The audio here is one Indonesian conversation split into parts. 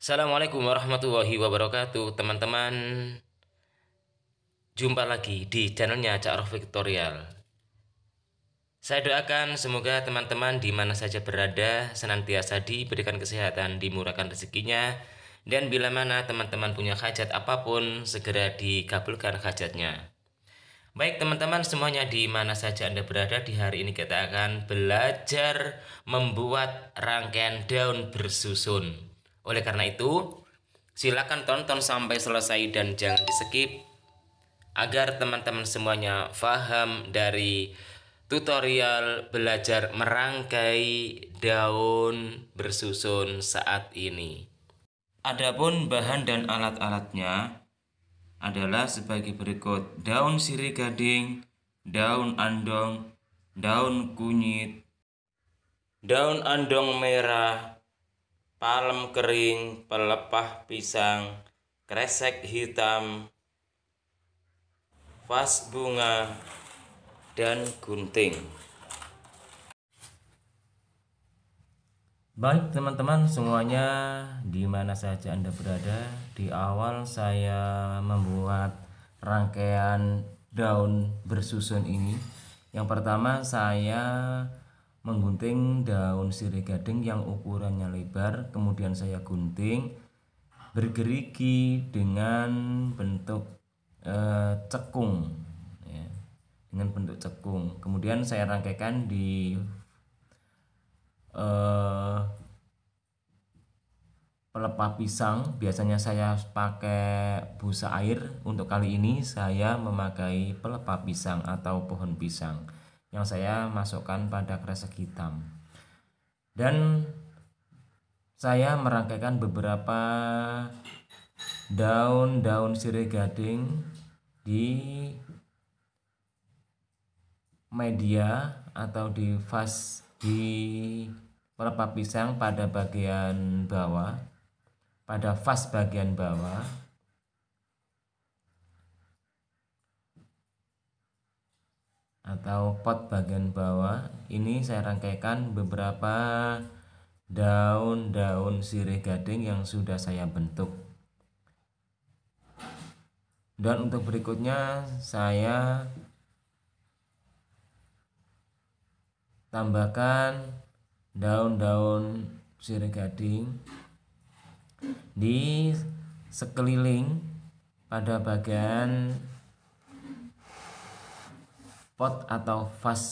Assalamualaikum warahmatullahi wabarakatuh teman-teman Jumpa lagi di channelnya Cak Rof Tutorial Saya doakan semoga teman-teman di mana saja berada Senantiasa diberikan kesehatan, dimurahkan rezekinya Dan bila mana teman-teman punya hajat apapun Segera dikabulkan hajatnya Baik teman-teman semuanya di mana saja Anda berada di hari ini kita akan belajar membuat rangkaian daun bersusun oleh karena itu, silakan tonton sampai selesai dan jangan di skip agar teman-teman semuanya paham dari tutorial belajar merangkai daun bersusun saat ini. Adapun bahan dan alat-alatnya adalah sebagai berikut: daun sirih gading, daun andong, daun kunyit, daun andong merah, palem kering, pelepah pisang, kresek hitam, vas bunga, dan gunting. Baik teman-teman semuanya di mana saja Anda berada Di awal saya membuat rangkaian daun bersusun ini Yang pertama saya menggunting daun sirih gading yang ukurannya lebar kemudian saya gunting bergerigi dengan bentuk e, cekung ya, dengan bentuk cekung kemudian saya rangkaikan di e, eh, pelepah pisang biasanya saya pakai busa air untuk kali ini saya memakai pelepah pisang atau pohon pisang yang saya masukkan pada kresek hitam dan saya merangkaikan beberapa daun-daun sirih gading di media atau di vas di pelepah pisang pada bagian bawah pada vas bagian bawah atau pot bagian bawah ini saya rangkaikan beberapa daun-daun sirih gading yang sudah saya bentuk dan untuk berikutnya saya tambahkan daun-daun sirih gading di sekeliling pada bagian pot atau vas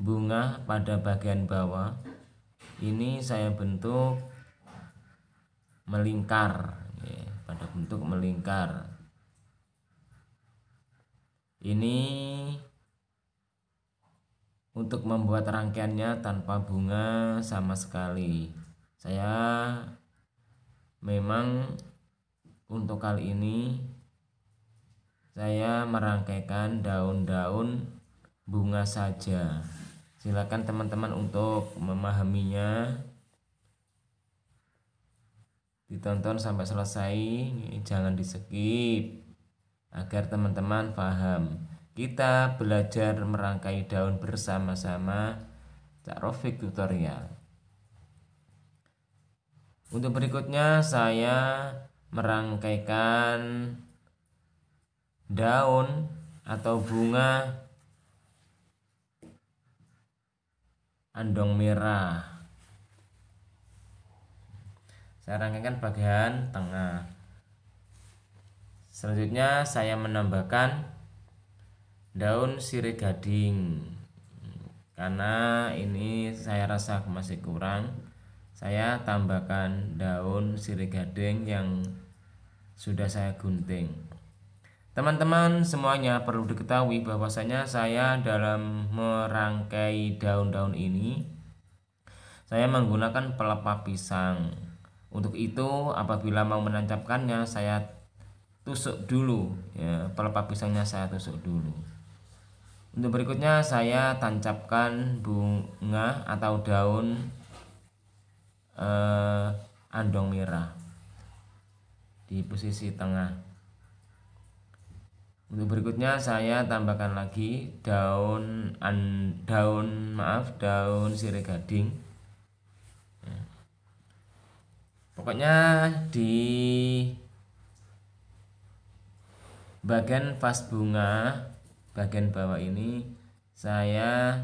bunga pada bagian bawah ini saya bentuk melingkar ya, pada bentuk melingkar ini untuk membuat rangkaiannya tanpa bunga sama sekali saya memang untuk kali ini saya merangkaikan daun-daun bunga saja. Silakan teman-teman untuk memahaminya. Ditonton sampai selesai, jangan di skip agar teman-teman paham. Kita belajar merangkai daun bersama-sama. Cak Rofik tutorial. Untuk berikutnya saya merangkaikan daun atau bunga andong merah saya rangkaikan bagian tengah selanjutnya saya menambahkan daun sirih gading karena ini saya rasa masih kurang saya tambahkan daun sirih gading yang sudah saya gunting Teman-teman semuanya perlu diketahui bahwasanya saya dalam merangkai daun-daun ini saya menggunakan pelepah pisang. Untuk itu apabila mau menancapkannya saya tusuk dulu ya, pelepah pisangnya saya tusuk dulu. Untuk berikutnya saya tancapkan bunga atau daun eh, andong merah di posisi tengah untuk berikutnya saya tambahkan lagi daun an, daun maaf daun sirih gading pokoknya di bagian vas bunga bagian bawah ini saya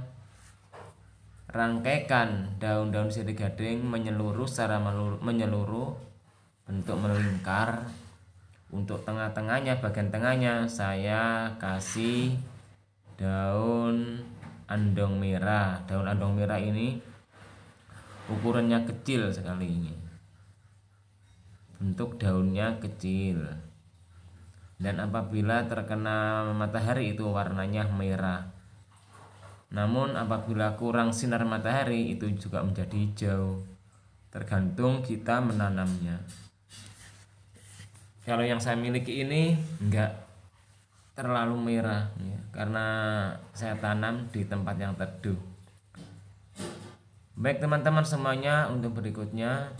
rangkaikan daun-daun sirih gading menyeluruh secara menyeluruh bentuk melingkar untuk tengah-tengahnya bagian tengahnya saya kasih daun andong merah daun andong merah ini ukurannya kecil sekali ini bentuk daunnya kecil dan apabila terkena matahari itu warnanya merah namun apabila kurang sinar matahari itu juga menjadi hijau tergantung kita menanamnya kalau yang saya miliki ini enggak terlalu merah ya, karena saya tanam di tempat yang teduh baik teman-teman semuanya untuk berikutnya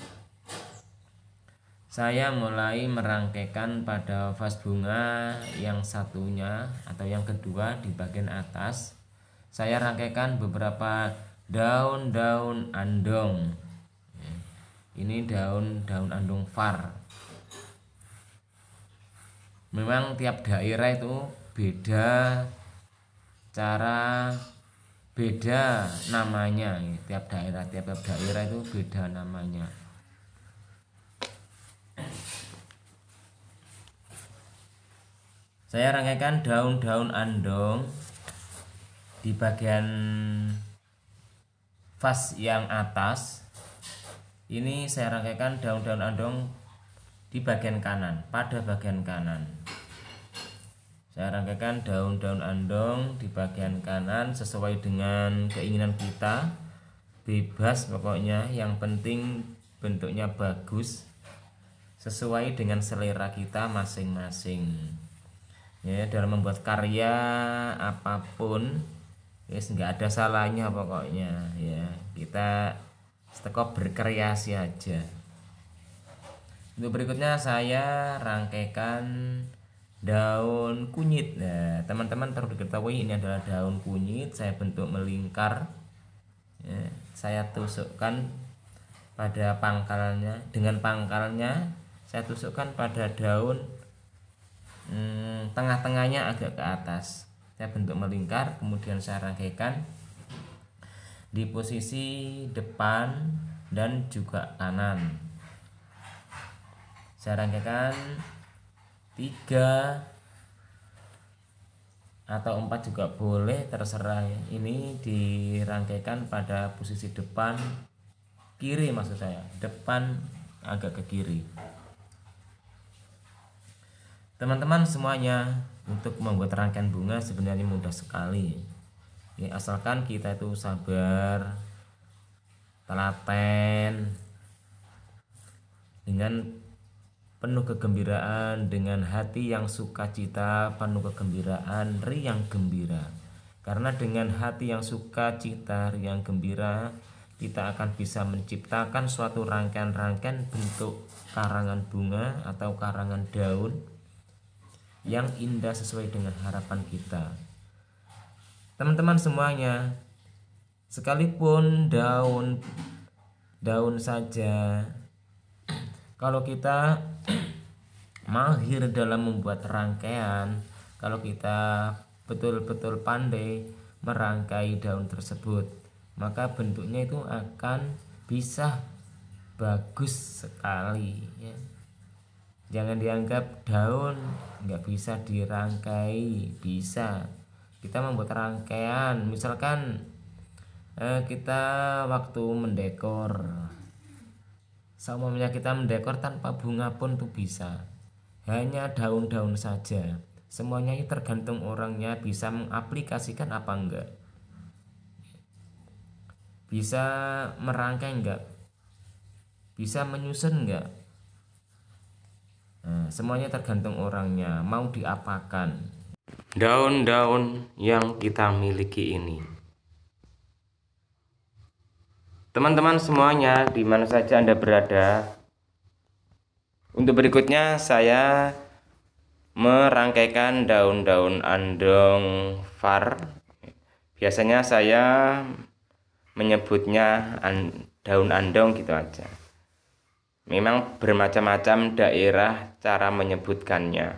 saya mulai merangkaikan pada vas bunga yang satunya atau yang kedua di bagian atas saya rangkaikan beberapa daun-daun andong ini daun-daun andong var memang tiap daerah itu beda cara beda namanya tiap daerah tiap, tiap daerah itu beda namanya saya rangkaikan daun-daun andong di bagian vas yang atas ini saya rangkaikan daun-daun andong di bagian kanan, pada bagian kanan. Saya rangkakan daun-daun andong di bagian kanan sesuai dengan keinginan kita. Bebas pokoknya, yang penting bentuknya bagus sesuai dengan selera kita masing-masing. Ya, dalam membuat karya apapun yes ya, nggak ada salahnya pokoknya ya kita stekop berkreasi aja untuk berikutnya saya rangkaikan daun kunyit. Nah, teman-teman perlu diketahui ini adalah daun kunyit. Saya bentuk melingkar. Ya, saya tusukkan pada pangkalnya. Dengan pangkalnya saya tusukkan pada daun hmm, tengah-tengahnya agak ke atas. Saya bentuk melingkar, kemudian saya rangkaikan di posisi depan dan juga kanan saya tiga kan? tiga atau empat juga boleh terserah ya. ini dirangkaikan pada posisi depan kiri maksud saya depan agak ke kiri teman-teman semuanya untuk membuat rangkaian bunga sebenarnya mudah sekali ya, asalkan kita itu sabar telaten dengan penuh kegembiraan dengan hati yang sukacita, penuh kegembiraan, riang gembira. Karena dengan hati yang sukacita, riang gembira, kita akan bisa menciptakan suatu rangkaian-rangkaian bentuk karangan bunga atau karangan daun yang indah sesuai dengan harapan kita. Teman-teman semuanya, sekalipun daun daun saja kalau kita mahir dalam membuat rangkaian kalau kita betul-betul pandai merangkai daun tersebut maka bentuknya itu akan bisa bagus sekali ya. jangan dianggap daun nggak bisa dirangkai bisa kita membuat rangkaian misalkan eh, kita waktu mendekor Seumumnya kita mendekor tanpa bunga pun tuh bisa. Hanya daun-daun saja. Semuanya ini tergantung orangnya bisa mengaplikasikan apa enggak. Bisa merangkai enggak? Bisa menyusun enggak? Nah, semuanya tergantung orangnya mau diapakan. Daun-daun yang kita miliki ini Teman-teman semuanya, di mana saja Anda berada, untuk berikutnya saya merangkaikan daun-daun andong far. Biasanya saya menyebutnya an, daun andong gitu aja. Memang bermacam-macam daerah cara menyebutkannya.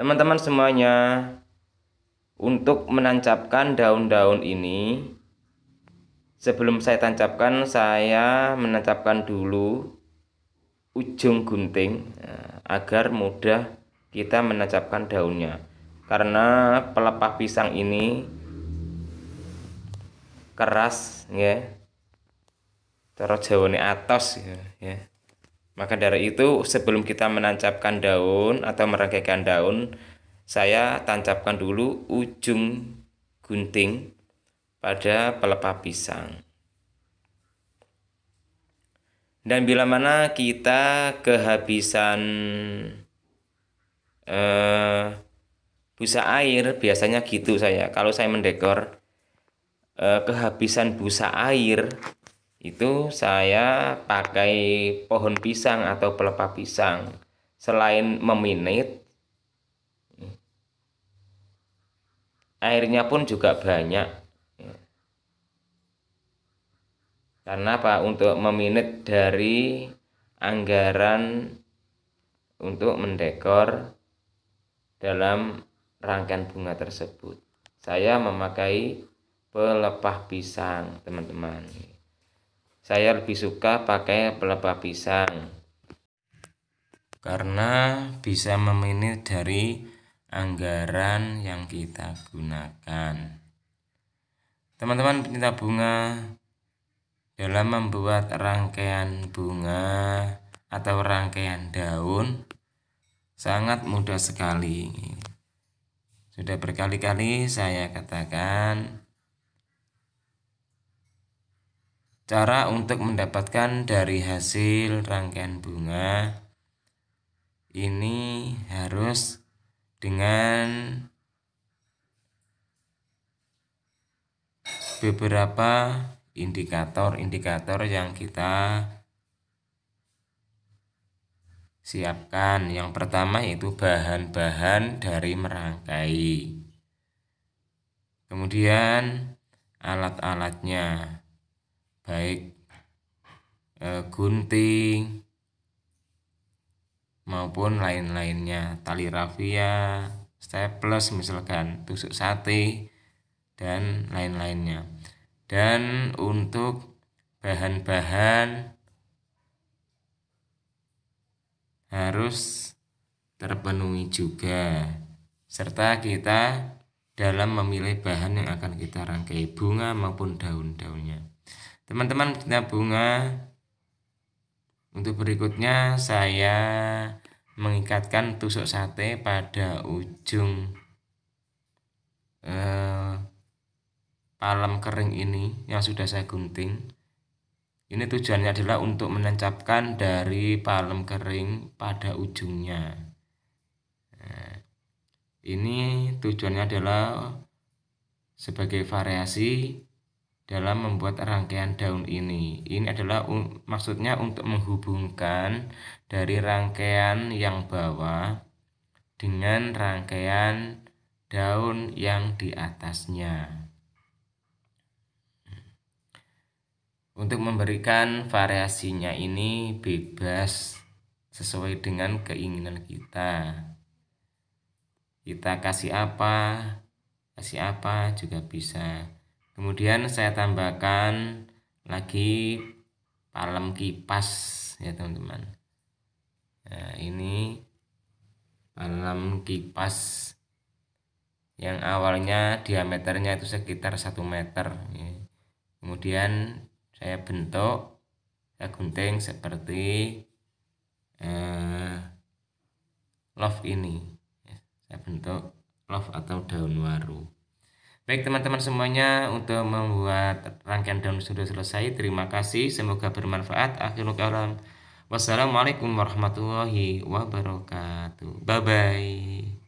Teman-teman semuanya, untuk menancapkan daun-daun ini, Sebelum saya tancapkan, saya menancapkan dulu ujung gunting eh, agar mudah kita menancapkan daunnya. Karena pelepah pisang ini keras ya. terus jauhnya atas, ya, ya. Maka dari itu sebelum kita menancapkan daun atau merangkaikan daun, saya tancapkan dulu ujung gunting pada pelepah pisang. Dan bila mana kita kehabisan eh, busa air, biasanya gitu saya. Kalau saya mendekor eh, kehabisan busa air, itu saya pakai pohon pisang atau pelepah pisang. Selain meminit, airnya pun juga banyak karena apa untuk meminit dari anggaran untuk mendekor dalam rangkaian bunga tersebut saya memakai pelepah pisang teman-teman saya lebih suka pakai pelepah pisang karena bisa meminit dari anggaran yang kita gunakan teman-teman pencinta bunga dalam membuat rangkaian bunga atau rangkaian daun sangat mudah sekali. Sudah berkali-kali saya katakan cara untuk mendapatkan dari hasil rangkaian bunga ini harus dengan beberapa indikator-indikator yang kita siapkan. Yang pertama yaitu bahan-bahan dari merangkai. Kemudian alat-alatnya baik e, gunting maupun lain-lainnya, tali rafia, staples misalkan, tusuk sate dan lain-lainnya dan untuk bahan-bahan harus terpenuhi juga serta kita dalam memilih bahan yang akan kita rangkai bunga maupun daun-daunnya teman-teman kita bunga untuk berikutnya saya mengikatkan tusuk sate pada ujung eh, palem kering ini yang sudah saya gunting ini tujuannya adalah untuk menancapkan dari palem kering pada ujungnya nah, ini tujuannya adalah sebagai variasi dalam membuat rangkaian daun ini ini adalah um, maksudnya untuk menghubungkan dari rangkaian yang bawah dengan rangkaian daun yang di atasnya untuk memberikan variasinya ini bebas sesuai dengan keinginan kita kita kasih apa kasih apa juga bisa kemudian saya tambahkan lagi palem kipas ya teman-teman nah ini palem kipas yang awalnya diameternya itu sekitar 1 meter kemudian saya bentuk saya gunting seperti eh, love ini ya, saya bentuk love atau daun waru baik teman-teman semuanya untuk membuat rangkaian daun sudah selesai terima kasih semoga bermanfaat akhirul kalam wassalamualaikum warahmatullahi wabarakatuh bye bye